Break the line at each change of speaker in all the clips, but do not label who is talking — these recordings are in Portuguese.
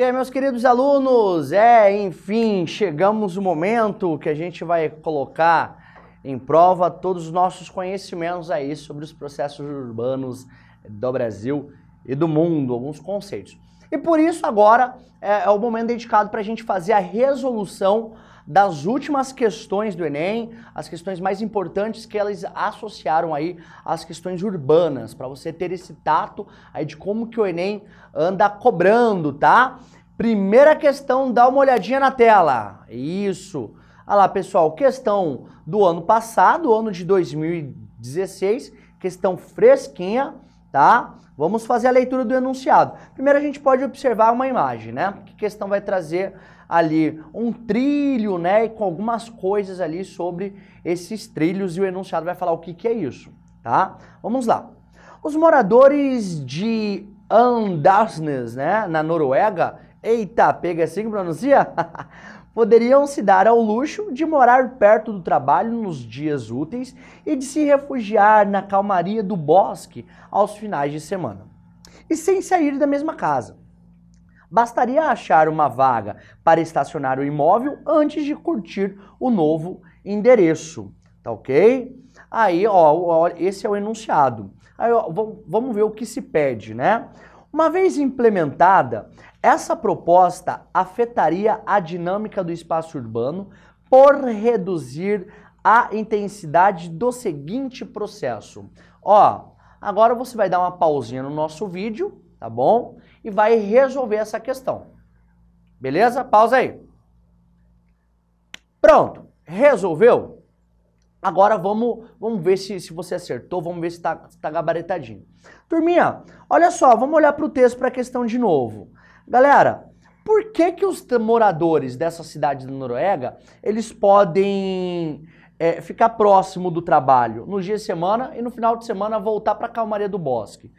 E aí, meus queridos alunos, é, enfim, chegamos o momento que a gente vai colocar em prova todos os nossos conhecimentos aí sobre os processos urbanos do Brasil e do mundo, alguns conceitos. E por isso agora é, é o momento dedicado para a gente fazer a resolução das últimas questões do Enem, as questões mais importantes que elas associaram aí às questões urbanas, para você ter esse tato aí de como que o Enem anda cobrando, tá? Primeira questão, dá uma olhadinha na tela. Isso. Olha lá, pessoal, questão do ano passado, ano de 2016, questão fresquinha tá? Vamos fazer a leitura do enunciado. Primeiro a gente pode observar uma imagem, né? Que questão vai trazer ali um trilho, né? E com algumas coisas ali sobre esses trilhos e o enunciado vai falar o que, que é isso, tá? Vamos lá. Os moradores de Andarsnes, né? Na Noruega. Eita, pega assim que pronuncia? poderiam se dar ao luxo de morar perto do trabalho nos dias úteis e de se refugiar na calmaria do bosque aos finais de semana, e sem sair da mesma casa. Bastaria achar uma vaga para estacionar o imóvel antes de curtir o novo endereço, tá ok? Aí, ó, esse é o enunciado. Aí, ó, vamos ver o que se pede, né? Uma vez implementada, essa proposta afetaria a dinâmica do espaço urbano por reduzir a intensidade do seguinte processo. Ó, agora você vai dar uma pausinha no nosso vídeo, tá bom? E vai resolver essa questão. Beleza? Pausa aí. Pronto, resolveu? Agora vamos, vamos ver se, se você acertou, vamos ver se está tá, tá gabaretadinho. Turminha, olha só, vamos olhar para o texto para a questão de novo. Galera, por que, que os moradores dessa cidade da Noruega, eles podem é, ficar próximo do trabalho no dia de semana e no final de semana voltar para a calmaria do bosque?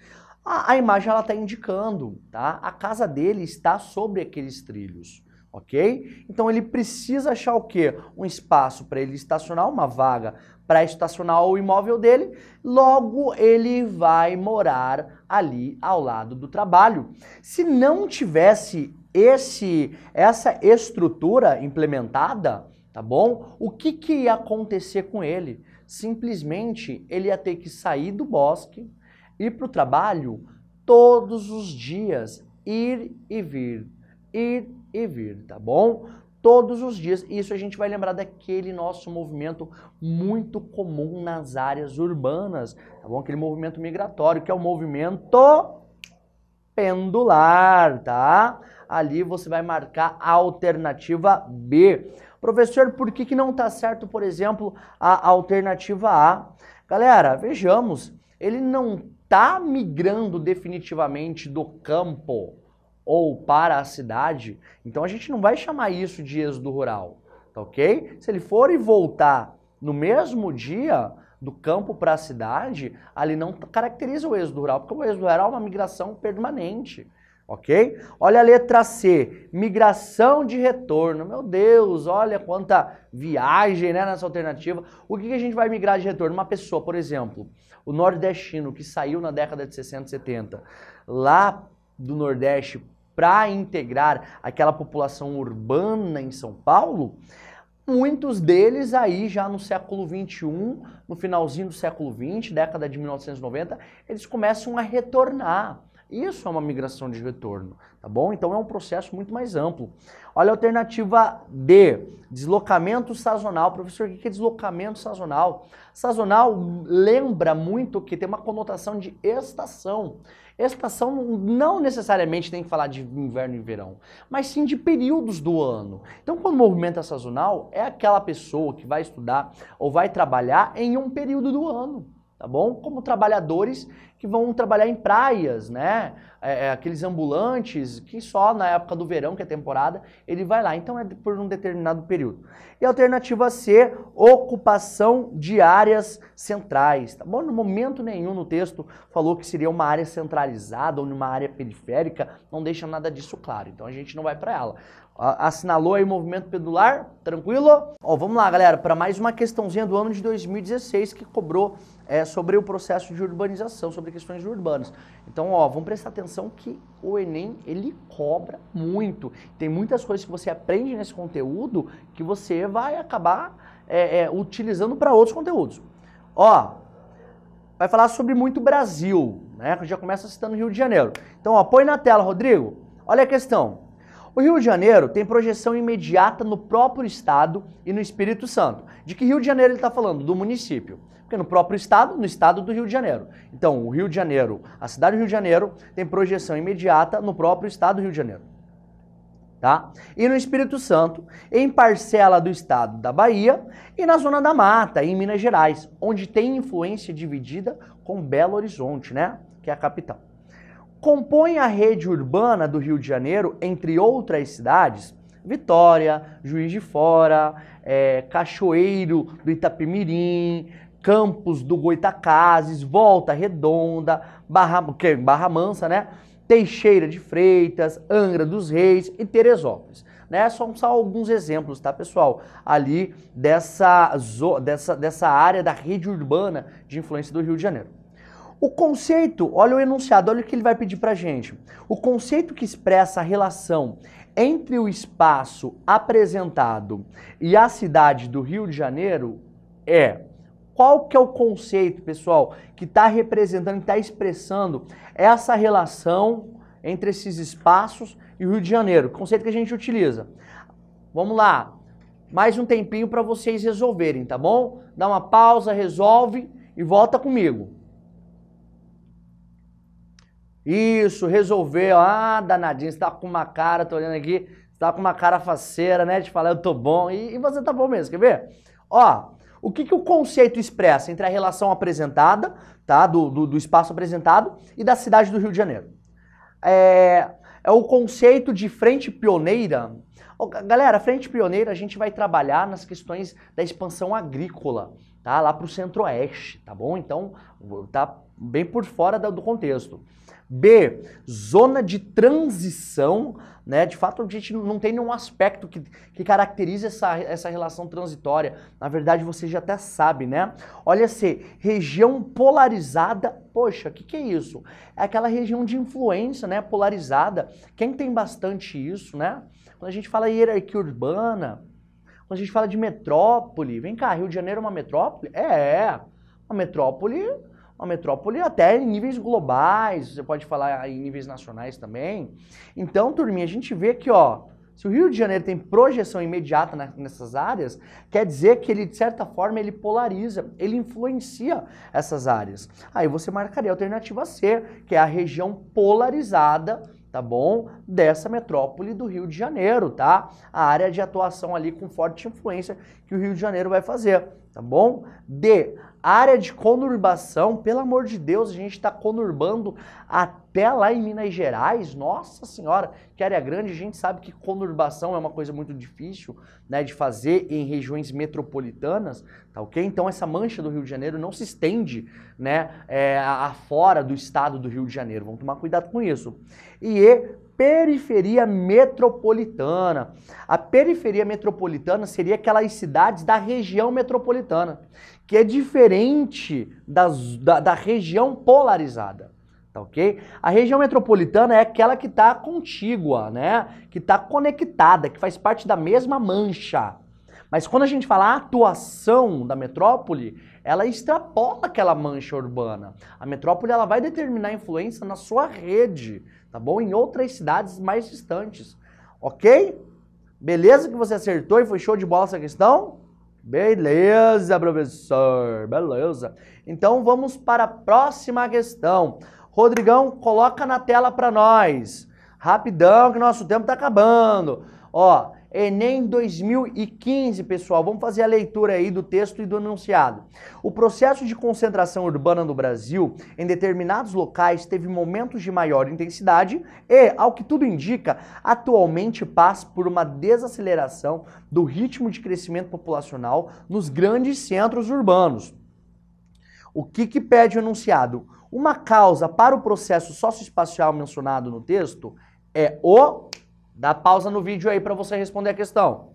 A, a imagem ela está indicando, tá? A casa dele está sobre aqueles trilhos ok? Então ele precisa achar o quê? Um espaço para ele estacionar, uma vaga para estacionar o imóvel dele, logo ele vai morar ali ao lado do trabalho. Se não tivesse esse essa estrutura implementada, tá bom? O que que ia acontecer com ele? Simplesmente ele ia ter que sair do bosque, ir para o trabalho todos os dias, ir e vir, ir e vir, tá bom? Todos os dias, isso a gente vai lembrar daquele nosso movimento muito comum nas áreas urbanas, tá bom? Aquele movimento migratório, que é o movimento pendular, tá? Ali você vai marcar a alternativa B. Professor, por que, que não está certo, por exemplo, a alternativa A? Galera, vejamos, ele não está migrando definitivamente do campo ou para a cidade, então a gente não vai chamar isso de êxodo rural, tá ok? Se ele for e voltar no mesmo dia do campo para a cidade, ali não caracteriza o êxodo rural, porque o êxodo rural é uma migração permanente, ok? Olha a letra C, migração de retorno. Meu Deus, olha quanta viagem né, nessa alternativa. O que, que a gente vai migrar de retorno? Uma pessoa, por exemplo, o nordestino que saiu na década de 60, 70, lá do Nordeste para integrar aquela população urbana em São Paulo, muitos deles aí já no século 21, no finalzinho do século 20, década de 1990, eles começam a retornar. Isso é uma migração de retorno, tá bom? Então é um processo muito mais amplo. Olha a alternativa D, deslocamento sazonal. Professor, o que é deslocamento sazonal? Sazonal lembra muito que tem uma conotação de estação. Estação não necessariamente tem que falar de inverno e verão, mas sim de períodos do ano. Então, quando o movimento é sazonal, é aquela pessoa que vai estudar ou vai trabalhar em um período do ano tá bom? Como trabalhadores que vão trabalhar em praias, né? É, é, aqueles ambulantes que só na época do verão, que é temporada, ele vai lá. Então é por um determinado período. E a alternativa C, ocupação de áreas centrais, tá bom? No momento nenhum no texto falou que seria uma área centralizada ou numa área periférica, não deixa nada disso claro. Então a gente não vai para ela assinalou aí o movimento pendular, tranquilo? Ó, vamos lá, galera, para mais uma questãozinha do ano de 2016 que cobrou é, sobre o processo de urbanização, sobre questões urbanas. Então, ó, vamos prestar atenção que o Enem, ele cobra muito. Tem muitas coisas que você aprende nesse conteúdo que você vai acabar é, é, utilizando para outros conteúdos. Ó, vai falar sobre muito Brasil, né? Já começa citando Rio de Janeiro. Então, ó, põe na tela, Rodrigo. Olha a questão. O Rio de Janeiro tem projeção imediata no próprio estado e no Espírito Santo. De que Rio de Janeiro ele está falando? Do município. Porque no próprio estado, no estado do Rio de Janeiro. Então, o Rio de Janeiro, a cidade do Rio de Janeiro, tem projeção imediata no próprio estado do Rio de Janeiro. Tá? E no Espírito Santo, em parcela do estado da Bahia e na zona da mata, em Minas Gerais, onde tem influência dividida com Belo Horizonte, né? Que é a capital compõem a rede urbana do Rio de Janeiro, entre outras cidades, Vitória, Juiz de Fora, é, Cachoeiro do Itapemirim, Campos do Goitacazes, Volta Redonda, Barra, que, Barra Mansa, né? Teixeira de Freitas, Angra dos Reis e Teresópolis. Né? São só alguns exemplos, tá, pessoal? Ali dessa, dessa, dessa área da rede urbana de influência do Rio de Janeiro. O conceito, olha o enunciado, olha o que ele vai pedir para gente. O conceito que expressa a relação entre o espaço apresentado e a cidade do Rio de Janeiro é qual que é o conceito, pessoal, que está representando, que está expressando essa relação entre esses espaços e o Rio de Janeiro? Conceito que a gente utiliza. Vamos lá, mais um tempinho para vocês resolverem, tá bom? Dá uma pausa, resolve e volta comigo. Isso, resolveu. Ah, danadinho, você tá com uma cara, tô olhando aqui, você tá com uma cara faceira, né? De falar, eu tô bom. E, e você tá bom mesmo, quer ver? Ó, o que, que o conceito expressa entre a relação apresentada, tá? Do, do, do espaço apresentado e da cidade do Rio de Janeiro. É, é o conceito de frente pioneira. Galera, frente pioneira a gente vai trabalhar nas questões da expansão agrícola, tá? Lá pro centro-oeste, tá bom? Então, tá bem por fora do contexto. B, zona de transição, né? De fato, a gente não tem nenhum aspecto que, que caracterize essa, essa relação transitória. Na verdade, você já até sabe, né? Olha C, região polarizada. Poxa, o que, que é isso? É aquela região de influência, né? Polarizada. Quem tem bastante isso, né? Quando a gente fala hierarquia urbana, quando a gente fala de metrópole, vem cá, Rio de Janeiro é uma metrópole? É, é. uma metrópole uma metrópole até em níveis globais, você pode falar em níveis nacionais também. Então, turminha, a gente vê que, ó, se o Rio de Janeiro tem projeção imediata nessas áreas, quer dizer que ele, de certa forma, ele polariza, ele influencia essas áreas. Aí você marcaria a alternativa C, que é a região polarizada tá bom? Dessa metrópole do Rio de Janeiro, tá? A área de atuação ali com forte influência que o Rio de Janeiro vai fazer, tá bom? D, área de conurbação, pelo amor de Deus, a gente está conurbando até lá em Minas Gerais, nossa senhora, que área grande, a gente sabe que conurbação é uma coisa muito difícil, né, de fazer em regiões metropolitanas, tá ok? Então essa mancha do Rio de Janeiro não se estende, né, é, fora do estado do Rio de Janeiro, vamos tomar cuidado com isso. E que periferia metropolitana. A periferia metropolitana seria aquelas cidades da região metropolitana, que é diferente das, da, da região polarizada. Tá ok? A região metropolitana é aquela que está contígua, né? Que está conectada, que faz parte da mesma mancha. Mas quando a gente fala a atuação da metrópole, ela extrapola aquela mancha urbana. A metrópole ela vai determinar influência na sua rede, tá bom? Em outras cidades mais distantes. OK? Beleza que você acertou e foi show de bola essa questão? Beleza, professor. Beleza. Então vamos para a próxima questão. Rodrigão, coloca na tela para nós. Rapidão que nosso tempo está acabando. Ó, Enem 2015, pessoal. Vamos fazer a leitura aí do texto e do enunciado. O processo de concentração urbana no Brasil, em determinados locais, teve momentos de maior intensidade e, ao que tudo indica, atualmente passa por uma desaceleração do ritmo de crescimento populacional nos grandes centros urbanos. O que, que pede o enunciado? Uma causa para o processo socioespacial mencionado no texto é o Dá pausa no vídeo aí para você responder a questão.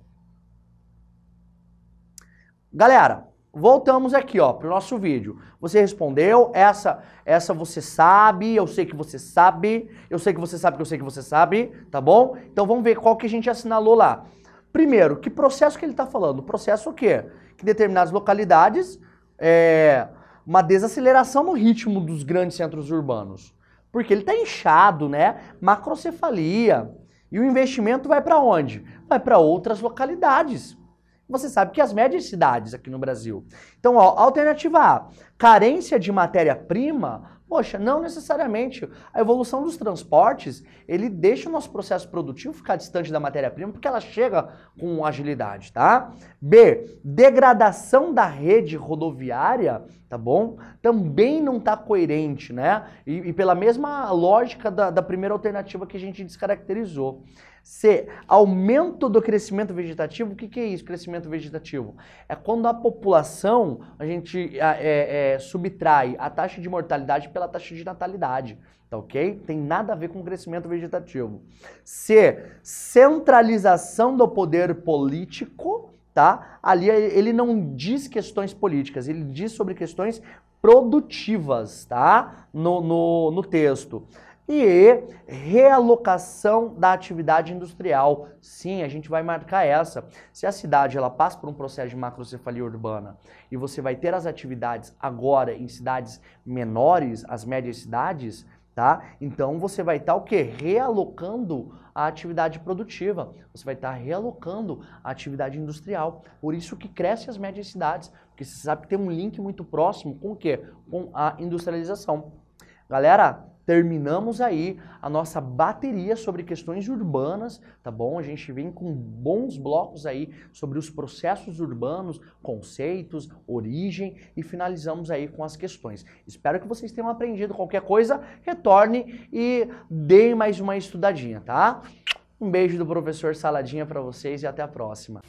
Galera, voltamos aqui, ó, pro nosso vídeo. Você respondeu, essa essa você sabe, eu sei que você sabe, eu sei que você sabe que eu sei que você sabe, tá bom? Então vamos ver qual que a gente assinalou lá. Primeiro, que processo que ele está falando? Processo o quê? Que em determinadas localidades é uma desaceleração no ritmo dos grandes centros urbanos. Porque ele está inchado, né? Macrocefalia, e o investimento vai para onde? Vai para outras localidades. Você sabe que as médias cidades aqui no Brasil. Então, ó, alternativa A, carência de matéria-prima Poxa, não necessariamente. A evolução dos transportes, ele deixa o nosso processo produtivo ficar distante da matéria-prima, porque ela chega com agilidade, tá? B, degradação da rede rodoviária, tá bom? Também não está coerente, né? E, e, pela mesma lógica da, da primeira alternativa que a gente descaracterizou. C. Aumento do crescimento vegetativo. O que, que é isso, crescimento vegetativo? É quando a população, a gente é, é, subtrai a taxa de mortalidade pela taxa de natalidade, tá ok? Tem nada a ver com crescimento vegetativo. C. Centralização do poder político, tá? Ali ele não diz questões políticas, ele diz sobre questões produtivas, tá? No, no, no texto. E realocação da atividade industrial. Sim, a gente vai marcar essa. Se a cidade ela passa por um processo de macrocefalia urbana e você vai ter as atividades agora em cidades menores, as médias cidades, tá? Então você vai estar tá, o que? Realocando a atividade produtiva, você vai estar tá realocando a atividade industrial. Por isso que cresce as médias cidades, porque você sabe que tem um link muito próximo com o quê? Com a industrialização. Galera, terminamos aí a nossa bateria sobre questões urbanas, tá bom? A gente vem com bons blocos aí sobre os processos urbanos, conceitos, origem e finalizamos aí com as questões. Espero que vocês tenham aprendido qualquer coisa, retorne e deem mais uma estudadinha, tá? Um beijo do professor Saladinha para vocês e até a próxima.